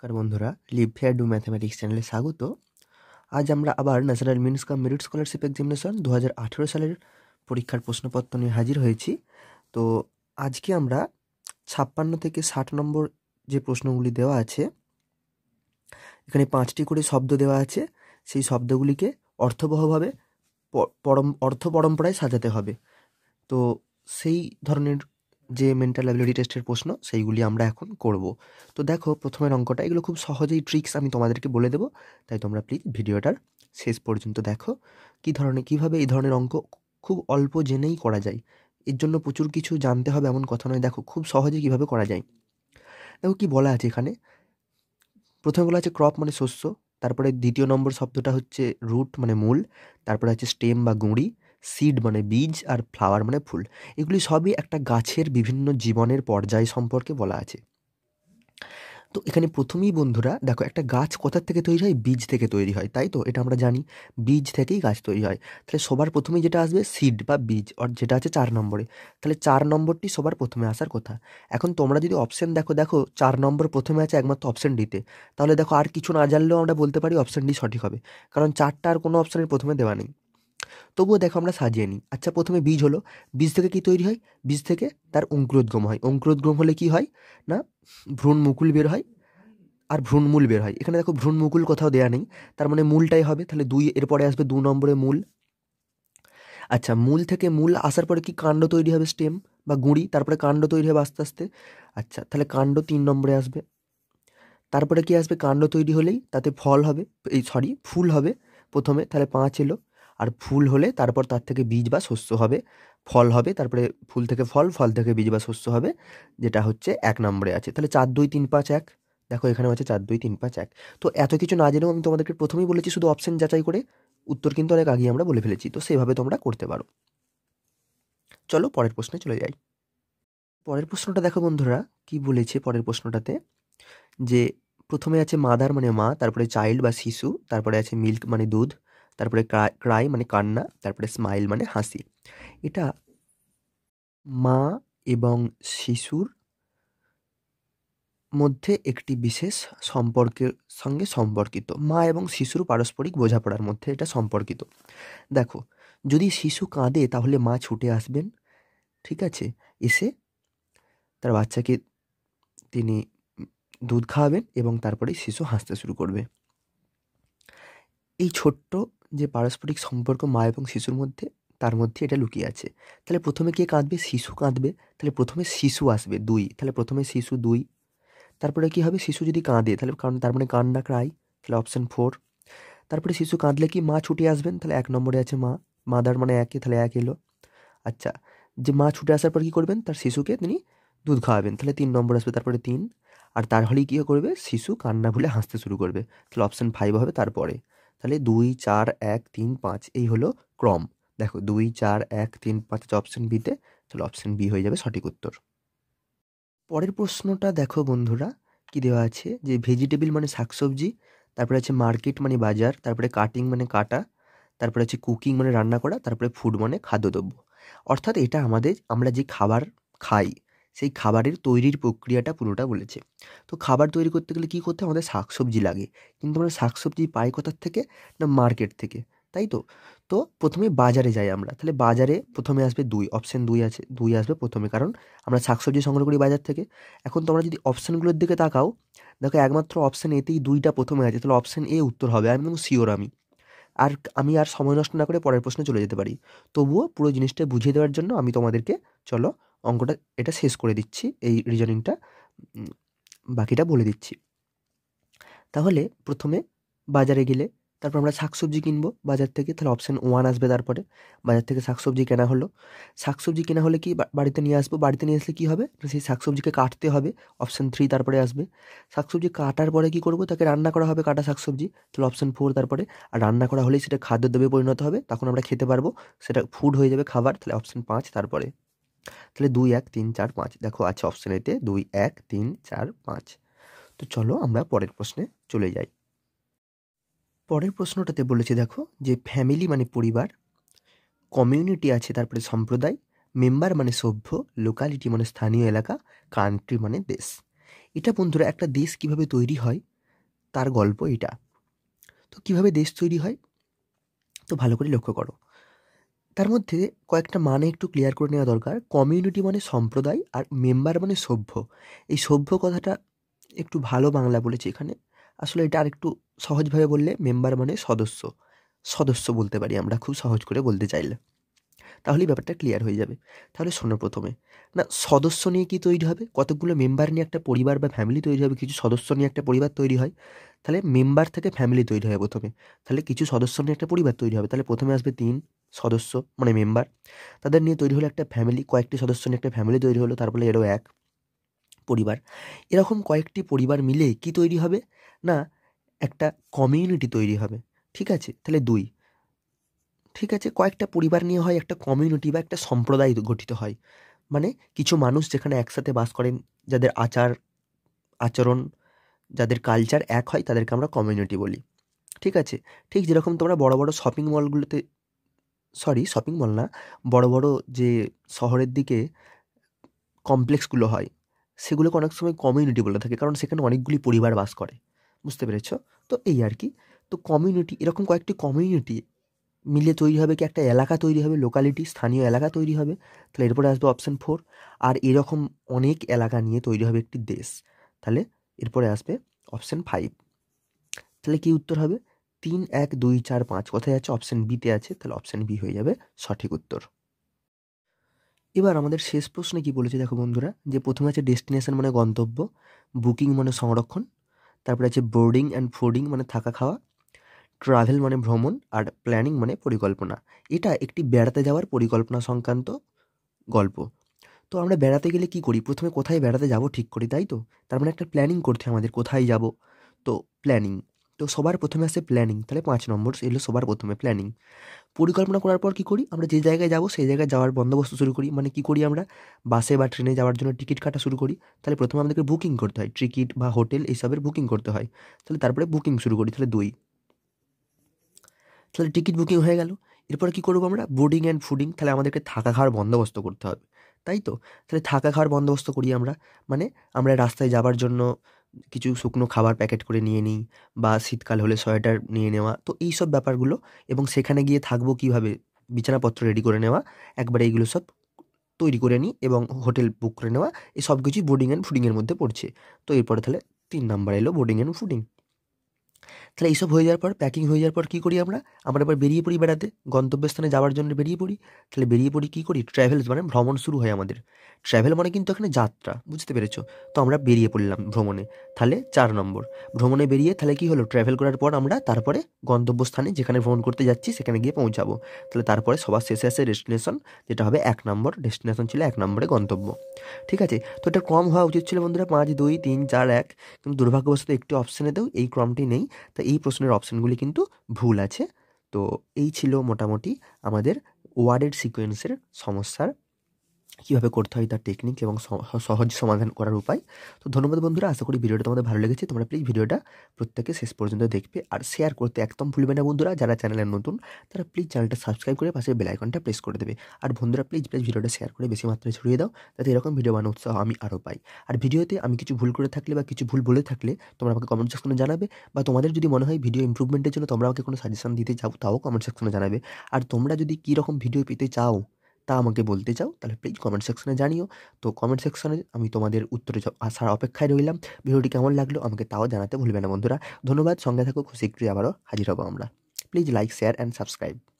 নমস্কার বন্ধুরা Libya do mathematics চ্যানেলে স্বাগত আজ আমরা আবার national means cum merit scholarship examination দু সালের পরীক্ষার প্রশ্নপত্র নিয়ে হাজির হয়েছি তো আজকে আমরা ছাপ্পান্ন থেকে ষাট নম্বর যে প্রশ্নগুলি দেওয়া আছে এখানে পাঁচটি করে শব্দ দেওয়া আছে সেই শব্দগুলিকে অর্থবহভাবে পরম অর্থ পরম্পরায় সাজাতে হবে তো সেই ধরনের যে মেন্টাল অ্যাবিলিটি টেস্টের প্রশ্ন সেইগুলি আমরা এখন করব তো দেখো প্রথমের অঙ্কটা এগুলো খুব সহজেই ট্রিক্স আমি তোমাদেরকে বলে দেবো তাই তোমরা প্লিজ ভিডিওটার শেষ পর্যন্ত দেখো কী ধরনের কীভাবে এই ধরনের অঙ্ক খুব অল্প জেনেই করা যায় এর জন্য প্রচুর কিছু জানতে হবে এমন কথা নয় দেখো খুব সহজে কীভাবে করা যায় দেখো কি বলা আছে এখানে প্রথমে বলা আছে ক্রপ মানে শস্য তারপরে দ্বিতীয় নম্বর শব্দটা হচ্ছে রুট মানে মূল তারপরে হচ্ছে স্টেম বা গুঁড়ি সিড মানে বীজ আর ফ্লাওয়ার মানে ফুল এগুলি সবই একটা গাছের বিভিন্ন জীবনের পর্যায় সম্পর্কে বলা আছে তো এখানে প্রথমেই বন্ধুরা দেখো একটা গাছ কোথার থেকে তৈরি হয় বীজ থেকে তৈরি হয় তাই তো এটা আমরা জানি বীজ থেকেই গাছ তৈরি হয় তাহলে সবার প্রথমেই যেটা আসবে সিড বা বীজ অর যেটা আছে চার নম্বরে তাহলে চার নম্বরটি সবার প্রথমে আসার কথা এখন তোমরা যদি অপশন দেখো দেখো চার নম্বর প্রথমে আছে একমাত্র অপশন ডিতে তাহলে দেখো আর কিছু না জানলেও আমরা বলতে পারি অপশন ডি সঠিক হবে কারণ চারটা আর কোনো অপশানের প্রথমে দেওয়া নেই তবুও দেখো আমরা সাজিয়ে নিই আচ্ছা প্রথমে বীজ হলো বীজ থেকে কি তৈরি হয় বীজ থেকে তার অঙ্কুরোদ্গম হয় অঙ্কুরোদ্গম হলে কি হয় না ভ্রূণ মুকুল বের হয় আর ভ্রূণমূল বের হয় এখানে দেখো ভ্রূণমুকুল কোথাও দেয়া নেই তার মানে মূলটাই হবে তাহলে দুই এরপরে আসবে দু নম্বরে মূল আচ্ছা মূল থেকে মূল আসার পরে কি কাণ্ড তৈরি হবে স্টেম বা গুঁড়ি তারপরে কাণ্ড তৈরি হবে আস্তে আস্তে আচ্ছা তাহলে কাণ্ড তিন নম্বরে আসবে তারপরে কি আসবে কাণ্ড তৈরি হলেই তাতে ফল হবে এই সরি ফুল হবে প্রথমে তাহলে পাঁচ এলো আর ফুল হলে তারপর তার থেকে বীজ বা শস্য হবে ফল হবে তারপরে ফুল থেকে ফল ফল থেকে বীজ বা শস্য হবে যেটা হচ্ছে এক নম্বরে আছে তাহলে চার দুই তিন পাঁচ এক দেখো এখানে আছে চার দুই তিন পাঁচ এক তো এত কিছু না জেনেও আমি তোমাদেরকে প্রথমেই বলেছি শুধু অপশন যাচাই করে উত্তর কিন্তু অনেক আগেই আমরা বলে ফেলেছি তো সেভাবে তোমরা করতে পারো চলো পরের প্রশ্নে চলে যাই পরের প্রশ্নটা দেখো বন্ধুরা কি বলেছে পরের প্রশ্নটাতে যে প্রথমে আছে মাদার মানে মা তারপরে চাইল্ড বা শিশু তারপরে আছে মিল্ক মানে দুধ তারপরে ক্রাই মানে কান্না তারপরে স্মাইল মানে হাসি এটা মা এবং শিশুর মধ্যে একটি বিশেষ সম্পর্কের সঙ্গে সম্পর্কিত মা এবং শিশুর পারস্পরিক বোঝাপড়ার মধ্যে এটা সম্পর্কিত দেখো যদি শিশু কাঁদে তাহলে মা ছুটে আসবেন ঠিক আছে এসে তার বাচ্চাকে তিনি দুধ খাওয়াবেন এবং তারপরেই শিশু হাসতে শুরু করবে এই ছোট্ট যে পারস্পরিক সম্পর্ক মা এবং শিশুর মধ্যে তার মধ্যে এটা লুকিয়ে আছে তাহলে প্রথমে কে কাঁদবে শিশু কাঁদবে তাহলে প্রথমে শিশু আসবে দুই তাহলে প্রথমে শিশু দুই তারপরে কি হবে শিশু যদি কাঁদে তাহলে কারণ তার মানে কান্না ক্রাই তাহলে অপশান ফোর তারপরে শিশু কাঁদলে কি মা ছুটে আসবেন তাহলে এক নম্বরে আছে মা মাদার মানে একে তাহলে এক এলো আচ্ছা যে মা ছুটে আসার পর কী করবেন তার শিশুকে তিনি দুধ খাওয়াবেন তাহলে তিন নম্বর আসবে তারপরে তিন আর তার হলেই কী করবে শিশু কান্না ভুলে হাসতে শুরু করবে তাহলে অপশান ফাইভ হবে তারপরে তাহলে দুই চার এক তিন পাঁচ এই হলো ক্রম দেখো দুই চার এক তিন পাঁচ আছে অপশান বিতে তাহলে অপশান বি হয়ে যাবে সঠিক উত্তর পরের প্রশ্নটা দেখো বন্ধুরা কি দেওয়া আছে যে ভেজিটেবল মানে শাকসবজি তারপরে আছে মার্কেট মানে বাজার তারপরে কাটিং মানে কাটা তারপরে আছে কুকিং মানে রান্না করা তারপরে ফুড মানে খাদ্যদ্রব্য অর্থাৎ এটা আমাদের আমরা যে খাবার খাই সেই খাবারের তৈরির প্রক্রিয়াটা পুরোটা বলেছে তো খাবার তৈরি করতে গেলে কী করতে আমাদের শাক সবজি লাগে কিন্তু আমরা শাক সবজি পাই কোথার থেকে না মার্কেট থেকে তাই তো তো প্রথমে বাজারে যাই আমরা তাহলে বাজারে প্রথমে আসবে দুই অপশান দুই আছে দুই আসবে প্রথমে কারণ আমরা শাকসবজি সংগ্রহ করি বাজার থেকে এখন তোমরা যদি অপশানগুলোর দিকে তাকাও দেখো একমাত্র অপশান এতেই দুইটা প্রথমে আছে তাহলে অপশান এ উত্তর হবে আমি এবং শিওর আমি আর আমি আর সময় নষ্ট না করে পরের প্রশ্নে চলে যেতে পারি তবুও পুরো জিনিসটা বুঝিয়ে দেওয়ার জন্য আমি তোমাদেরকে চলো অঙ্কটা এটা শেষ করে দিচ্ছি এই রিজনিংটা বাকিটা বলে দিচ্ছি তাহলে প্রথমে বাজারে গেলে তারপর আমরা শাকসবজি কিনবো বাজার থেকে তাহলে অপশান ওয়ান আসবে তারপরে বাজার থেকে শাকসবজি কেনা হলো শাকসবজি কেনা হলে কি বাড়িতে নিয়ে আসবো বাড়িতে নিয়ে আসলে কী হবে সেই শাকসবজিকে কাটতে হবে অপশান থ্রি তারপরে আসবে শাকসবজি কাটার পরে কি করব তাকে রান্না করা হবে কাটা শাকসবজি তাহলে অপশান ফোর তারপরে আর রান্না করা হলেই সেটা খাদ্যদ্রব্যে পরিণত হবে তখন আমরা খেতে পারবো সেটা ফুড হয়ে যাবে খাবার তাহলে অপশান পাঁচ তারপরে তাহলে দুই এক তিন চার পাঁচ দেখো আছে অপশান এতে দুই এক তিন চার পাঁচ তো চলো আমরা পরের প্রশ্নে চলে যাই পরের প্রশ্নটাতে বলেছে দেখো যে ফ্যামিলি মানে পরিবার কমিউনিটি আছে তারপরে সম্প্রদায় মেম্বার মানে সভ্য লোকালিটি মানে স্থানীয় এলাকা কান্ট্রি মানে দেশ এটা বন্ধুরা একটা দেশ কিভাবে তৈরি হয় তার গল্প এটা তো কিভাবে দেশ তৈরি হয় তো ভালো করে লক্ষ্য করো তার মধ্যে কয়েকটা মানে একটু ক্লিয়ার করে নেওয়া দরকার কমিউনিটি মানে সম্প্রদায় আর মেম্বার মানে সভ্য এই সভ্য কথাটা একটু ভালো বাংলা বলেছি এখানে আসলে এটা আরেকটু সহজভাবে বললে মেম্বার মানে সদস্য সদস্য বলতে পারি আমরা খুব সহজ করে বলতে চাইলে তাহলেই ব্যাপারটা ক্লিয়ার হয়ে যাবে তাহলে শোনো প্রথমে না সদস্য নিয়ে কি তৈরি হবে কতগুলো মেম্বার নিয়ে একটা পরিবার বা ফ্যামিলি তৈরি হবে কিছু সদস্য নিয়ে একটা পরিবার তৈরি হয় তাহলে মেম্বার থেকে ফ্যামিলি তৈরি হয় প্রথমে তাহলে কিছু সদস্য নিয়ে একটা পরিবার তৈরি হবে তাহলে প্রথমে আসবে তিন সদস্য মানে মেম্বার তাদের নিয়ে তৈরি হলো একটা ফ্যামিলি কয়েকটি সদস্য নিয়ে একটা ফ্যামিলি তৈরি হলো তারপরে এরও এক পরিবার এরকম কয়েকটি পরিবার মিলে কি তৈরি হবে না একটা কমিউনিটি তৈরি হবে ঠিক আছে তাহলে দুই ঠিক আছে কয়েকটা পরিবার নিয়ে হয় একটা কমিউনিটি বা একটা সম্প্রদায় গঠিত হয় মানে কিছু মানুষ যেখানে একসাথে বাস করেন যাদের আচার আচরণ যাদের কালচার এক হয় তাদেরকে আমরা কমিউনিটি বলি ঠিক আছে ঠিক যেরকম তোমরা বড় বড় শপিং মলগুলোতে সরি শপিং মল না বড় বড় যে শহরের দিকে কমপ্লেক্সগুলো হয় সেগুলোকে অনেক সময় কমিউনিটি বলে থাকে কারণ সেখানে অনেকগুলি পরিবার বাস করে বুঝতে পেরেছ তো এই আর কি তো কমিউনিটি এরকম কয়েকটি কমিউনিটি মিলে তৈরি হবে কি একটা এলাকা তৈরি হবে লোকালিটি স্থানীয় এলাকা তৈরি হবে তাহলে এরপরে আসবে অপশান ফোর আর এরকম অনেক এলাকা নিয়ে তৈরি হবে একটি দেশ তাহলে এরপরে আসবে অপশান ফাইভ তাহলে কি উত্তর হবে তিন এক দুই চার পাঁচ কোথায় আছে অপশান বিতে আছে তাহলে অপশান বি হয়ে যাবে সঠিক উত্তর এবার আমাদের শেষ প্রশ্নে কি বলেছে দেখো বন্ধুরা যে প্রথমে আছে ডেস্টিনেশন মানে গন্তব্য বুকিং মানে সংরক্ষণ তারপরে আছে বোর্ডিং অ্যান্ড ফোর্ডিং মানে থাকা খাওয়া ট্রাভেল মানে ভ্রমণ আর প্ল্যানিং মানে পরিকল্পনা এটা একটি বেড়াতে যাওয়ার পরিকল্পনা সংক্রান্ত গল্প তো আমরা বেড়াতে গেলে কি করি প্রথমে কোথায় বেড়াতে যাব ঠিক করি তাই তো তার মানে একটা প্ল্যানিং করতে আমাদের কোথায় যাব তো প্ল্যানিং তো সবার প্রথমে আসে প্ল্যানিং তাহলে পাঁচ নম্বর এলো সবার প্রথমে প্ল্যানিং পরিকল্পনা করার পর কি করি আমরা যে জায়গায় যাব সেই জায়গায় যাওয়ার বন্দোবস্ত শুরু করি মানে কি করি আমরা বাসে বা ট্রেনে যাওয়ার জন্য টিকিট কাটা শুরু করি তাহলে প্রথমে আমাদেরকে বুকিং করতে হয় টিকিট বা হোটেল এইসবের বুকিং করতে হয় তাহলে তারপরে বুকিং শুরু করি তাহলে দুই তাহলে টিকিট বুকিং হয়ে গেল এরপর কী করবো আমরা বোর্ডিং অ্যান্ড ফুডিং তাহলে আমাদেরকে থাকা খাওয়ার বন্দোবস্ত করতে হবে তাই তো তাহলে থাকা খাওয়ার বন্দোবস্ত করি আমরা মানে আমরা রাস্তায় যাবার জন্য কিছু শুকনো খাবার প্যাকেট করে নিয়ে নিই বা শীতকাল হলে সোয়েটার নিয়ে নেওয়া তো এই সব ব্যাপারগুলো এবং সেখানে গিয়ে থাকবো কীভাবে বিছানাপত্র রেডি করে নেওয়া একবারে এইগুলো সব তৈরি করে নিই এবং হোটেল বুক করে নেওয়া এই সব কিছুই বোর্ডিং অ্যান্ড ফুডিংয়ের মধ্যে পড়ছে তো এরপরে তাহলে তিন নাম্বার এলো বোর্ডিং অ্যান্ড ফুডিং তাহলে এইসব হয়ে যাওয়ার পর প্যাকিং হয়ে যাওয়ার পর কী করি আমরা আমরা এবার বেরিয়ে পড়ি বেড়াতে গন্তব্যস্থানে যাওয়ার জন্য বেরিয়ে পড়ি তাহলে বেরিয়ে পড়ি কী করি ট্রাভেলস মানে ভ্রমণ শুরু হয় আমাদের ট্রাভেল মানে কিন্তু এখানে যাত্রা বুঝতে পেরেছো তো আমরা বেরিয়ে পড়লাম ভ্রমণে তাহলে চার নম্বর ভ্রমণে বেরিয়ে তাহলে কী হলো ট্রাভেল করার পর আমরা তারপরে গন্তব্যস্থানে যেখানে ভ্রমণ করতে যাচ্ছি সেখানে গিয়ে পৌঁছাবো তাহলে তারপরে সবার শেষে আসে ডেস্টিনেশন যেটা হবে এক নম্বর ডেস্টিনেশন ছিল এক নম্বরে গন্তব্য ঠিক আছে তো এটা ক্রম হওয়া উচিত ছিল বন্ধুরা পাঁচ দুই তিন চার এক কিন্তু দুর্ভাগ্যবশত একটি অপশানেতেও এই ক্রমটি নেই তা এই প্রশ্নের অপশানগুলি কিন্তু ভুল আছে তো এই ছিল মোটামুটি আমাদের ওয়ার্ডের সিকোয়েন্সের সমস্যার কীভাবে করতে হয় তার টেকনিক এবং সহজ সমাধান করার উপায় তো ধন্যবাদ বন্ধুরা আশা করি ভিডিওটা তোমাদের ভালো লেগেছে তোমরা প্লিজ ভিডিওটা প্রত্যেকে শেষ পর্যন্ত দেখবে আর শেয়ার করতে একদম ভুলবে না বন্ধুরা যারা চ্যানেলে নতুন তারা প্লিজ চ্যানেলটা সাবস্ক্রাইব করে পাশে বেলাইকনটা প্রেস করে দেবে আর বন্ধুরা প্লিজ প্লিজ ভিডিওটা শেয়ার করে বেশি মাত্রায় ছড়িয়ে দাও যাতে এরকম ভিডিও বানানো উৎসাহ আমি আরও পাই আর ভিডিওতে আমি কিছু ভুল করে থাকলে বা কিছু ভুল বলে থাকলে তোমরা আমাকে কমেন্ট সেকশনে জানাবে বা তোমাদের যদি মনে হয় ভিডিও ইম্প্রুভমেন্টের জন্য তোমরা আমাকে কোনো সাজেশন দিতে চাও তাও কমেন্ট সেকশনে জানাবে আর তোমরা যদি কীরকম ভিডিও পেতে চাও তা আমাকে বলতে চাও তাহলে প্লিজ কমেন্ট সেকশনে জানিও তো কমেন্ট সেকশনে আমি তোমাদের উত্তরে আসার অপেক্ষায় রইলাম ভিডিওটি কেমন লাগলো আমাকে তাও জানাতে ভুলবে না বন্ধুরা ধন্যবাদ সঙ্গে থাকো খুব শীঘ্রই আবারও হাজির হবো আমরা please like share and subscribe